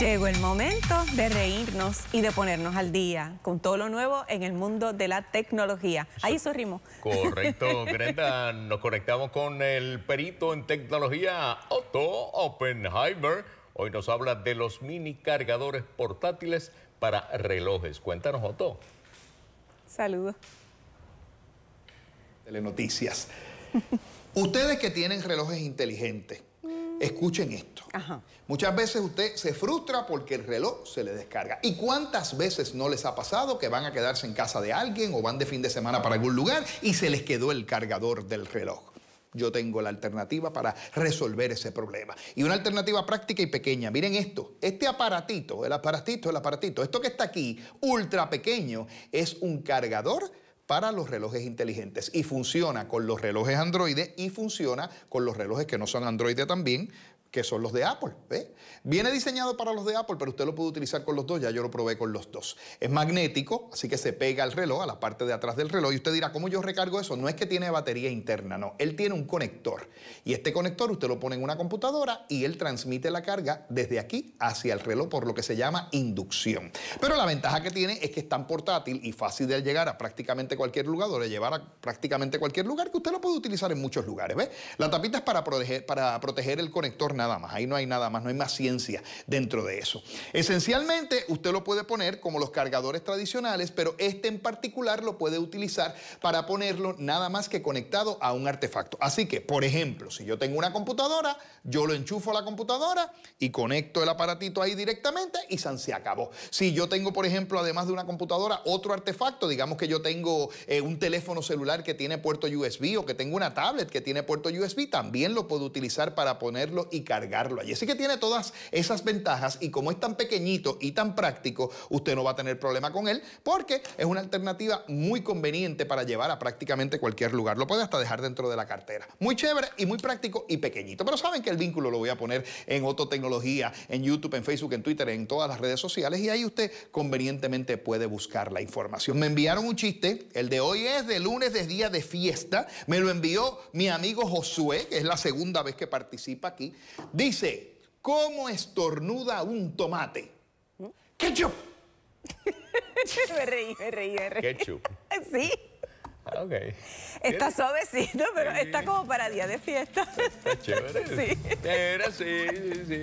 Llegó el momento de reírnos y de ponernos al día con todo lo nuevo en el mundo de la tecnología. Ahí sorrimos. Correcto, Brenda. Nos conectamos con el perito en tecnología Otto Oppenheimer. Hoy nos habla de los mini cargadores portátiles para relojes. Cuéntanos, Otto. Saludos. Telenoticias. Ustedes que tienen relojes inteligentes, Escuchen esto. Muchas veces usted se frustra porque el reloj se le descarga. ¿Y cuántas veces no les ha pasado que van a quedarse en casa de alguien o van de fin de semana para algún lugar y se les quedó el cargador del reloj? Yo tengo la alternativa para resolver ese problema. Y una alternativa práctica y pequeña. Miren esto, este aparatito, el aparatito, el aparatito, esto que está aquí, ultra pequeño, es un cargador para los relojes inteligentes y funciona con los relojes Android y funciona con los relojes que no son Android también, que son los de Apple. ¿ve? Viene diseñado para los de Apple, pero usted lo puede utilizar con los dos, ya yo lo probé con los dos. Es magnético, así que se pega al reloj, a la parte de atrás del reloj, y usted dirá, ¿cómo yo recargo eso? No es que tiene batería interna, no, él tiene un conector. Y este conector usted lo pone en una computadora y él transmite la carga desde aquí hacia el reloj por lo que se llama inducción. Pero la ventaja que tiene es que es tan portátil y fácil de llegar a prácticamente cualquier lugar o de llevar a prácticamente cualquier lugar que usted lo puede utilizar en muchos lugares. ¿ve? La tapita es para proteger, para proteger el conector nada más, ahí no hay nada más, no hay más ciencia dentro de eso. Esencialmente usted lo puede poner como los cargadores tradicionales, pero este en particular lo puede utilizar para ponerlo nada más que conectado a un artefacto. Así que, por ejemplo, si yo tengo una computadora, yo lo enchufo a la computadora y conecto el aparatito ahí directamente y se acabó. Si yo tengo, por ejemplo, además de una computadora, otro artefacto, digamos que yo tengo eh, un teléfono celular que tiene puerto USB o que tengo una tablet que tiene puerto USB, también lo puedo utilizar para ponerlo y cargarlo cargarlo Así que tiene todas esas ventajas y como es tan pequeñito y tan práctico, usted no va a tener problema con él porque es una alternativa muy conveniente para llevar a prácticamente cualquier lugar. Lo puede hasta dejar dentro de la cartera. Muy chévere y muy práctico y pequeñito. Pero saben que el vínculo lo voy a poner en Ototecnología, en YouTube, en Facebook, en Twitter, en todas las redes sociales y ahí usted convenientemente puede buscar la información. Me enviaron un chiste, el de hoy es de lunes, es día de fiesta. Me lo envió mi amigo Josué, que es la segunda vez que participa aquí. Dice, ¿cómo estornuda un tomate? ¡Ketchup! me reí, me reí, me reí. ¿Ketchup? Sí. Ah, ok. Está suavecito, pero está como para día de fiesta. Está chévere. Sí. Era, sí, sí, sí.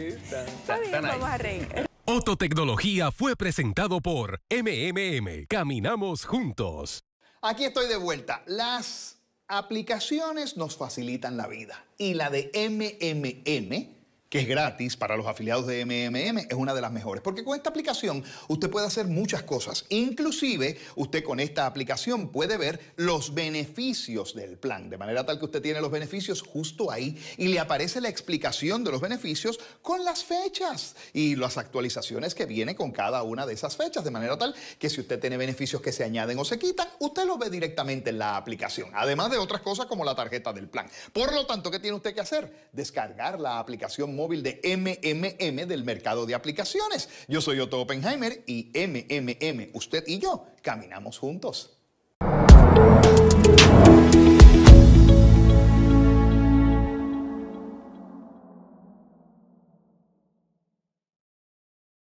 está, bien, vamos a reír. Ototecnología fue presentado por MMM. Caminamos juntos. Aquí estoy de vuelta. Las aplicaciones nos facilitan la vida y la de MMM que es gratis para los afiliados de MMM, es una de las mejores. Porque con esta aplicación usted puede hacer muchas cosas. Inclusive usted con esta aplicación puede ver los beneficios del plan. De manera tal que usted tiene los beneficios justo ahí y le aparece la explicación de los beneficios con las fechas y las actualizaciones que viene con cada una de esas fechas. De manera tal que si usted tiene beneficios que se añaden o se quitan, usted los ve directamente en la aplicación. Además de otras cosas como la tarjeta del plan. Por lo tanto, ¿qué tiene usted que hacer? Descargar la aplicación móvil de MMM del mercado de aplicaciones. Yo soy Otto Oppenheimer y MMM, usted y yo, caminamos juntos.